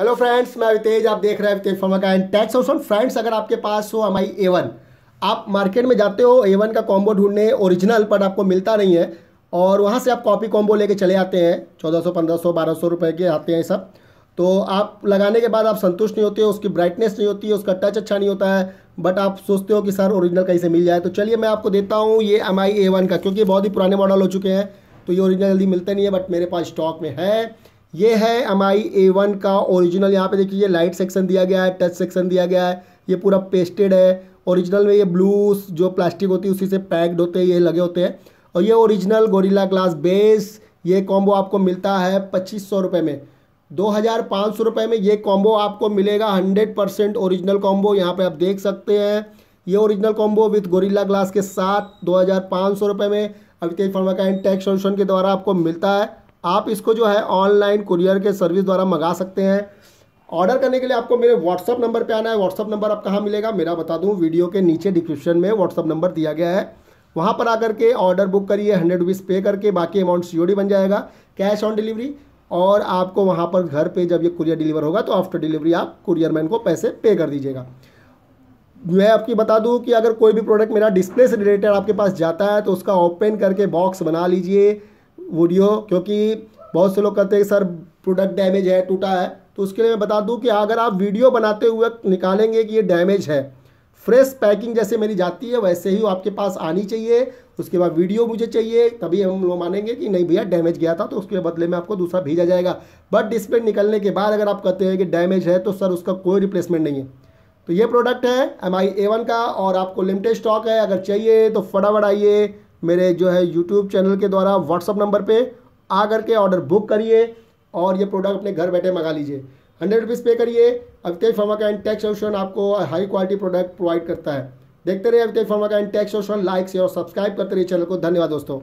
hello friends मैं अवितेज आप देख रहे हैं अवितेज फॉर्मा का एंड टैक्स ऑप्शन फ्रेंड्स अगर आपके पास हो एम ए वन आप मार्केट में जाते हो ए वन का कॉम्बो ढूंढने ओरिजिनल पर आपको मिलता नहीं है और वहाँ से आप कॉपी कॉम्बो लेके चले आते हैं चौदह सौ पंद्रह सौ बारह सौ रुपये के आते हैं सब तो आप लगाने के बाद आप संतुष्ट नहीं होते हो उसकी ब्राइटनेस नहीं होती है उसका टच अच्छा नहीं होता है बट आप सोचते हो कि सर ओरिजिनल कहीं से मिल जाए तो चलिए मैं आपको देता हूँ ये एम आई ए वन का क्योंकि बहुत ही पुराने मॉडल हो चुके हैं तो ये ओरिजिनल जल्दी मिलते नहीं है बट मेरे पास स्टॉक में है ये है एम आई ए वन का ओरिजिनल यहाँ पे देखिए लाइट सेक्शन दिया गया है टच सेक्शन दिया गया है ये पूरा पेस्टेड है ओरिजिनल में ये ब्लू जो प्लास्टिक होती है उसी से पैक्ड होते हैं ये लगे होते हैं और ये ओरिजिनल गोरिल्ला ग्लास बेस ये कॉम्बो आपको मिलता है पच्चीस सौ रुपये में दो हज़ार पाँच सौ रुपये में ये कॉम्बो आपको मिलेगा हंड्रेड परसेंट ओरिजिनल कॉम्बो यहाँ पर आप देख सकते हैं ये original combo with gorilla glass के साथ दो हज़ार पाँच सौ रुपये में अभी तेज फर्मा का टैक्स सोल्यूशन के द्वारा आपको मिलता है आप इसको जो है ऑनलाइन कुरियर के सर्विस द्वारा मंगा सकते हैं ऑर्डर करने के लिए आपको मेरे व्हाट्सअप नंबर पे आना है व्हाट्सअप नंबर आप कहाँ मिलेगा मेरा बता दूँ वीडियो के नीचे डिस्क्रिप्शन में व्हाट्सअप नंबर दिया गया है वहाँ पर आकर के ऑर्डर बुक करिए हंड्रेड रुपीज़ पे करके बाकी अमाउंट सी बन जाएगा कैश ऑन डिलीवरी और आपको वहाँ पर घर पे जब ये कुरियर डिलीवर होगा तो आफ्टर डिलीवरी आप कुरियर मैन को पैसे पे कर दीजिएगा मैं आपकी बता दूँ कि अगर कोई भी प्रोडक्ट मेरा डिस्प्ले से रिलेटेड आपके पास जाता है तो उसका ओपन करके बॉक्स बना लीजिए वीडियो क्योंकि बहुत से लोग कहते हैं सर प्रोडक्ट डैमेज है टूटा है तो उसके लिए मैं बता दूं कि अगर आप वीडियो बनाते हुए निकालेंगे कि ये डैमेज है फ्रेश पैकिंग जैसे मेरी जाती है वैसे ही आपके पास आनी चाहिए उसके बाद वीडियो मुझे चाहिए तभी हम लोग मानेंगे कि नहीं भैया डैमेज गया था तो उसके बदले में आपको दूसरा भेजा जाएगा बट डिस्प्ले निकलने के बाद अगर आप कहते हैं कि डैमेज है तो सर उसका कोई रिप्लेसमेंट नहीं है तो ये प्रोडक्ट है एम आई का और आपको लिमिटेड स्टॉक है अगर चाहिए तो फटाफट आइए मेरे जो है यूट्यूब चैनल के द्वारा व्हाट्सअप नंबर पर आ करके ऑर्डर बुक करिए और ये प्रोडक्ट अपने घर बैठे मंगा लीजिए हंड्रेड रुपीज़ पे करिए अवितेज फार्मा का एंड टैक्स सोल्यूशन आपको हाई क्वालिटी प्रोडक्ट प्रोवाइड करता है देखते रहिए अवितेज फार्मा का एंड टैक्स सोल्यूशन लाइक से और सब्सक्राइब करते रहिए चैनल को धन्यवाद दोस्तों